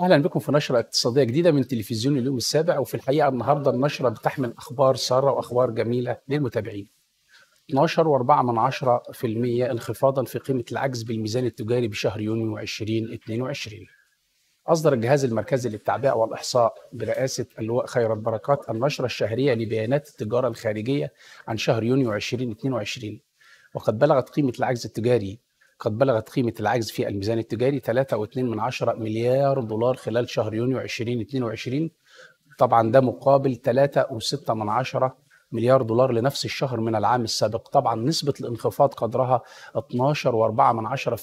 اهلا بكم في نشره اقتصاديه جديده من تلفزيون اليوم السابع وفي الحقيقه النهارده النشره بتحمل اخبار ساره واخبار جميله للمتابعين. 12.4% انخفاضا في قيمه العجز بالميزان التجاري بشهر يونيو 2022. اصدر الجهاز المركزي للتعبئه والاحصاء برئاسه اللواء خيرت بركات النشره الشهريه لبيانات التجاره الخارجيه عن شهر يونيو 2022 وقد بلغت قيمه العجز التجاري قد بلغت قيمة العجز في الميزان التجاري 3.2 مليار دولار خلال شهر يونيو 2022 طبعا ده مقابل 3.6 مليار دولار لنفس الشهر من العام السابق طبعا نسبة الانخفاض قدرها 12.4%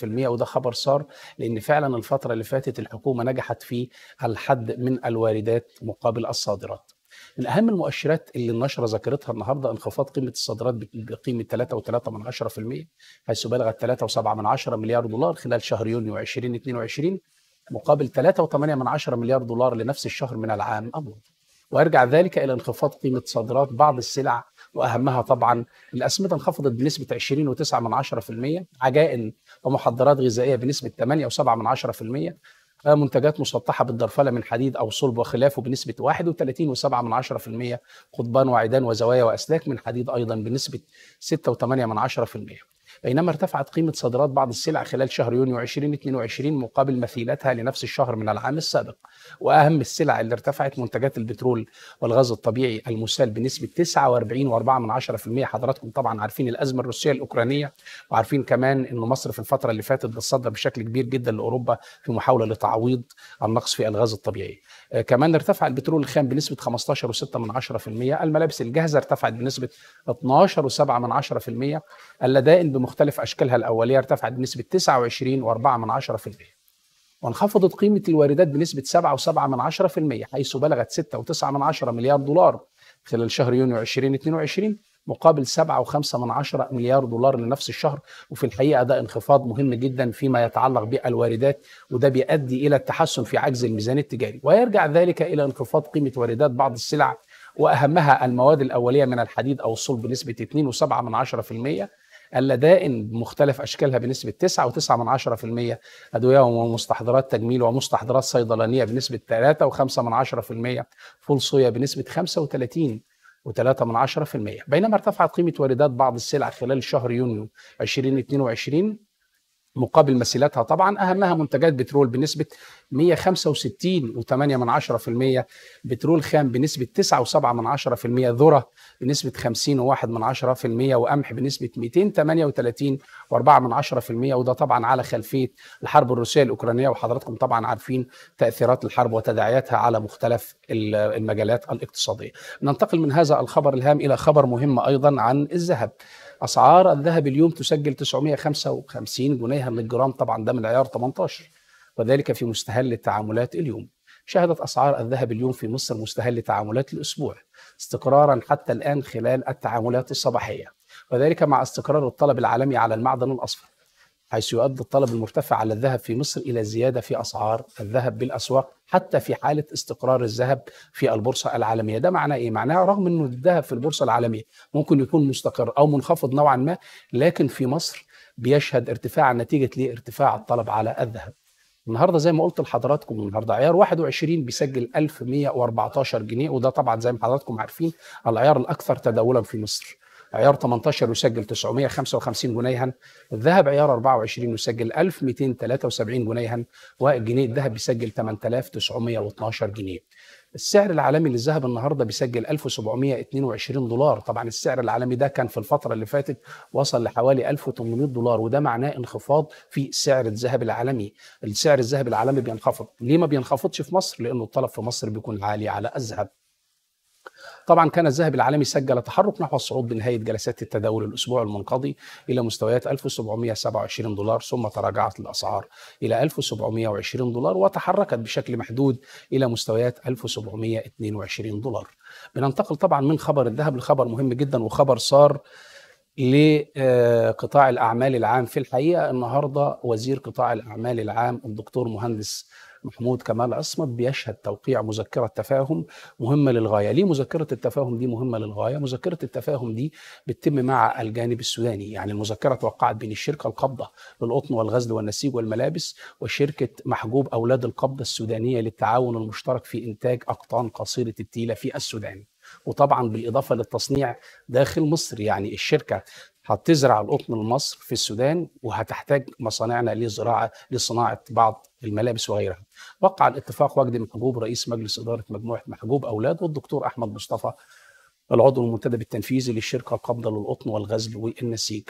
وده خبر صار لأن فعلا الفترة اللي فاتت الحكومة نجحت في الحد من الواردات مقابل الصادرات من اهم المؤشرات اللي النشره ذكرتها النهارده انخفاض قيمه الصادرات بقيمه 3.3% حيث بلغت 3.7 مليار دولار خلال شهر يونيو 2022 مقابل 3.8 مليار دولار لنفس الشهر من العام الماضي ويرجع ذلك الى انخفاض قيمه صادرات بعض السلع واهمها طبعا الاسمده انخفضت بنسبه 20.9% عجائن ومحضرات غذائيه بنسبه 8.7% آه، منتجات مسطحه بالدرفله من حديد او صلب وخلافه بنسبه 31.7% قضبان وعيدان وزوايا واسلاك من حديد ايضا بنسبه 6.8% بينما ارتفعت قيمة صادرات بعض السلع خلال شهر يونيو 2022 مقابل مثيلتها لنفس الشهر من العام السابق وأهم السلع اللي ارتفعت منتجات البترول والغاز الطبيعي المسال بنسبة 49.4% حضراتكم طبعا عارفين الأزمة الروسية الأوكرانية وعارفين كمان أن مصر في الفترة اللي فاتت بتصدر بشكل كبير جدا لأوروبا في محاولة لتعويض النقص في الغاز الطبيعي آه، كمان ارتفع البترول الخام بنسبة 15.6% الملابس الجاهزة ارتفعت بنسبة 12.7% اللدائن بم بمختلف أشكالها الأولية ارتفعت بنسبة 29.4% وانخفضت قيمة الواردات بنسبة 7.7% حيث بلغت 6.9 مليار دولار خلال شهر يونيو 2022 مقابل 7.5 مليار دولار لنفس الشهر وفي الحقيقة ده انخفاض مهم جدا فيما يتعلق بالواردات وده بيؤدي إلى التحسن في عجز الميزان التجاري ويرجع ذلك إلى انخفاض قيمة واردات بعض السلع وأهمها المواد الأولية من الحديد أو الصلب بنسبة 2.7% اللدائن بمختلف اشكالها بنسبه 9.9% ادويه ومستحضرات تجميل ومستحضرات صيدلانيه بنسبه 3.5% فول صويا بنسبه 35 و3 بينما ارتفعت قيمة واردات بعض السلع خلال شهر يونيو 2022 مقابل مسيلاتها طبعا اهمها منتجات بترول بنسبه 165.8% بترول خام بنسبه 9.7% ذره بنسبه 50.1% وقمح بنسبه 238.4% وده طبعا على خلفيه الحرب الروسيه الاوكرانيه وحضراتكم طبعا عارفين تاثيرات الحرب وتداعياتها على مختلف المجالات الاقتصاديه. ننتقل من هذا الخبر الهام الى خبر مهم ايضا عن الذهب. اسعار الذهب اليوم تسجل 955 جنيها من الجرام طبعا ده من عيار 18 وذلك في مستهل التعاملات اليوم شهدت أسعار الذهب اليوم في مصر مستهل تعاملات الأسبوع استقرارا حتى الآن خلال التعاملات الصباحية وذلك مع استقرار الطلب العالمي على المعدن الأصفر حيث يؤدي الطلب المرتفع على الذهب في مصر إلى زيادة في أسعار الذهب بالأسواق حتى في حالة استقرار الذهب في البورصة العالمية ده معناه إيه؟ معناه رغم أنه الذهب في البورصة العالمية ممكن يكون مستقر أو منخفض نوعا ما لكن في مصر بيشهد ارتفاع نتيجة لارتفاع الطلب على الذهب النهارده زي ما قلت لحضراتكم النهارده عيار 21 بيسجل 1114 جنيه وده طبعا زي ما حضراتكم عارفين العيار الاكثر تداولا في مصر. عيار 18 يسجل 955 جنيها الذهب عيار 24 يسجل 1273 جنيها والجنيه الذهب بيسجل 8912 جنيه السعر العالمي للذهب النهارده بيسجل 1722 دولار طبعا السعر العالمي ده كان في الفتره اللي فاتت وصل لحوالي 1800 دولار وده معناه انخفاض في سعر الذهب العالمي السعر الذهب العالمي بينخفض ليه ما بينخفضش في مصر لانه الطلب في مصر بيكون عالي على الذهب طبعا كان الذهب العالمي سجل تحرك نحو الصعود بنهايه جلسات التداول الاسبوع المنقضي الى مستويات 1727 دولار ثم تراجعت الاسعار الى 1720 دولار وتحركت بشكل محدود الى مستويات 1722 دولار. بننتقل طبعا من خبر الذهب لخبر مهم جدا وخبر صار لقطاع آه، الاعمال العام في الحقيقه النهارده وزير قطاع الاعمال العام الدكتور مهندس محمود كمال عصمت بيشهد توقيع مذكرة تفاهم مهمة للغاية ليه مذكرة التفاهم دي مهمة للغاية؟ مذكرة التفاهم دي بتتم مع الجانب السوداني يعني المذكرة توقعت بين الشركة القبضة للقطن والغزل والنسيج والملابس وشركة محجوب أولاد القبضة السودانية للتعاون المشترك في إنتاج أقطان قصيرة التيلة في السودان وطبعا بالاضافه للتصنيع داخل مصر يعني الشركه هتزرع القطن لمصر في السودان وهتحتاج مصانعنا لزراعه لصناعه بعض الملابس وغيرها. وقع الاتفاق وجدي محجوب رئيس مجلس اداره مجموعه محجوب اولاد والدكتور احمد مصطفى العضو المنتدب التنفيذي للشركه القابضه للقطن والغزل والنسيج.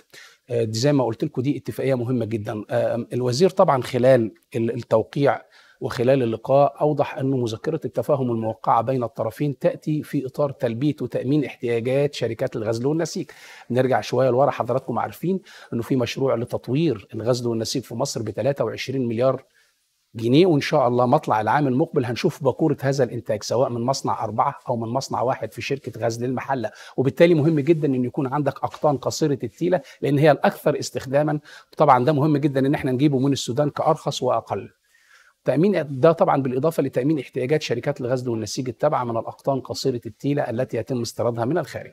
دي آه، زي ما قلت لكم دي اتفاقيه مهمه جدا. آه، الوزير طبعا خلال التوقيع وخلال اللقاء أوضح أن مذكرة التفاهم الموقعة بين الطرفين تأتي في إطار تلبية وتأمين احتياجات شركات الغزل والنسيج نرجع شوية لورا حضراتكم عارفين أنه في مشروع لتطوير الغزل والنسيج في مصر ب 23 مليار جنيه وان شاء الله مطلع العام المقبل هنشوف باكوره هذا الانتاج سواء من مصنع اربعه او من مصنع واحد في شركه غزل المحله وبالتالي مهم جدا ان يكون عندك اقطان قصيره التيله لان هي الاكثر استخداما طبعا ده مهم جدا ان احنا نجيبه من السودان كارخص واقل تامين ده طبعا بالاضافه لتامين احتياجات شركات الغزل والنسيج التابعه من الاقطان قصيره التيله التي يتم استيرادها من الخارج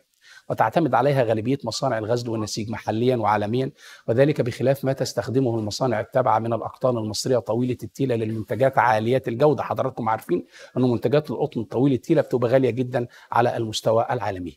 وتعتمد عليها غالبيه مصانع الغزل والنسيج محليا وعالميا وذلك بخلاف ما تستخدمه المصانع التابعه من الاقطان المصريه طويله التيله للمنتجات عاليه الجوده حضراتكم عارفين ان منتجات القطن طويلة التيله بتبقى غاليه جدا على المستوى العالمي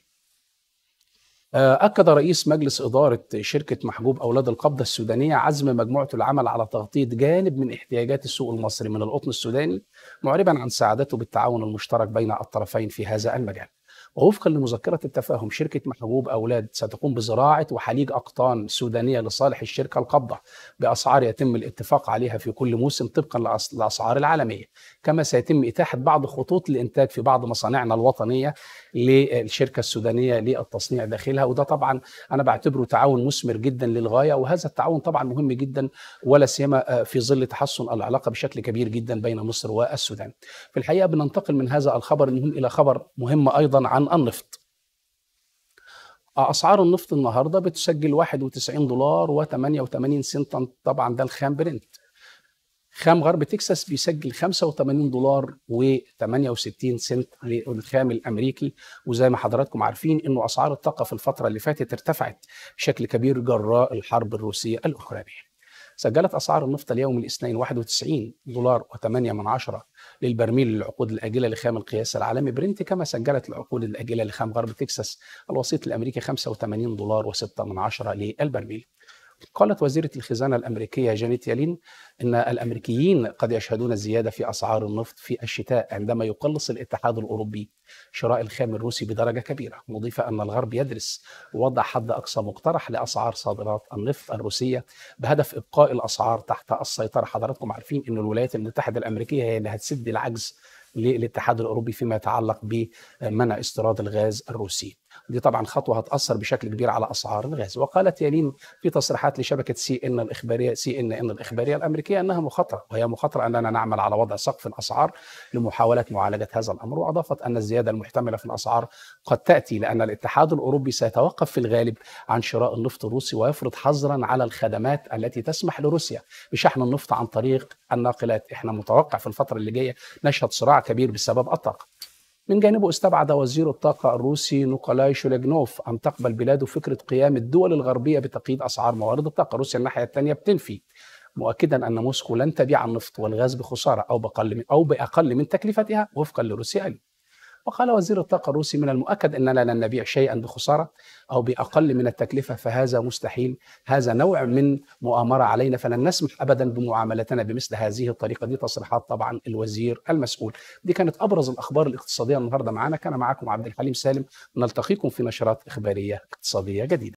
آه، أكد رئيس مجلس إدارة شركة محجوب أولاد القبضة السودانية عزم مجموعة العمل على تغطية جانب من احتياجات السوق المصري من القطن السوداني معربا عن سعادته بالتعاون المشترك بين الطرفين في هذا المجال ووفقا لمذكره التفاهم شركه محبوب اولاد ستقوم بزراعه وحليج اقطان سودانيه لصالح الشركه القبضه باسعار يتم الاتفاق عليها في كل موسم طبقا للاسعار العالميه كما سيتم اتاحه بعض خطوط الانتاج في بعض مصانعنا الوطنيه للشركه السودانيه للتصنيع داخلها وده طبعا انا بعتبره تعاون مثمر جدا للغايه وهذا التعاون طبعا مهم جدا ولا سيما آه، في ظل تحسن العلاقه بشكل كبير جدا بين مصر والسودان في الحقيقه بننتقل من هذا الخبر المهم الى خبر مهم ايضا عن النفط أسعار النفط النهاردة بتسجل 91 دولار و88 سنتا طبعا ده الخام برنت خام غرب تكساس بيسجل 85 دولار و68 سنت للخام الامريكي وزي ما حضراتكم عارفين انه اسعار الطاقه في الفتره اللي فاتت ارتفعت بشكل كبير جراء الحرب الروسيه الاوكرانيه. سجلت اسعار النفط اليوم الاثنين 91 دولار و8 من عشره للبرميل للعقود الآجلة لخام القياس العالمي برنت كما سجلت العقود الآجلة لخام غرب تكساس الوسيط الأمريكي 85 دولار و6 من عشرة للبرميل قالت وزيرة الخزانة الأمريكية جانيت يالين أن الأمريكيين قد يشهدون الزيادة في أسعار النفط في الشتاء عندما يقلص الاتحاد الأوروبي شراء الخام الروسي بدرجة كبيرة مضيفة أن الغرب يدرس وضع حد أقصى مقترح لأسعار صادرات النفط الروسية بهدف إبقاء الأسعار تحت السيطرة حضراتكم عارفين أن الولايات المتحدة الأمريكية هي اللي هتسد العجز للاتحاد الأوروبي فيما يتعلق بمنع استيراد الغاز الروسي دي طبعا خطوه هتاثر بشكل كبير على اسعار الغاز وقالت يالين في تصريحات لشبكه سي ان الاخباريه سي ان ان الاخباريه الامريكيه انها مخاطره وهي مخاطره اننا نعمل على وضع سقف الاسعار لمحاوله معالجه هذا الامر واضافت ان الزياده المحتمله في الاسعار قد تاتي لان الاتحاد الاوروبي سيتوقف في الغالب عن شراء النفط الروسي ويفرض حظرا على الخدمات التي تسمح لروسيا بشحن النفط عن طريق الناقلات احنا متوقع في الفتره اللي جايه نشهد صراع كبير بسبب الطاقه من جانبه استبعد وزير الطاقة الروسي نيكولاي شولجنوف أن تقبل بلاده فكرة قيام الدول الغربية بتقييد أسعار موارد الطاقة روسيا الناحية الثانية بتنفي مؤكدا أن موسكو لن تبيع النفط والغاز بخسارة أو بأقل من, أو بأقل من تكلفتها وفقا لروسيا وقال وزير الطاقة الروسي من المؤكد أننا لن نبيع شيئا بخسارة أو بأقل من التكلفة فهذا مستحيل هذا نوع من مؤامرة علينا فلن نسمح أبدا بمعاملتنا بمثل هذه الطريقة دي تصريحات طبعا الوزير المسؤول دي كانت أبرز الأخبار الاقتصادية النهاردة معنا كان معكم عبد الحليم سالم نلتقيكم في نشرات إخبارية اقتصادية جديدة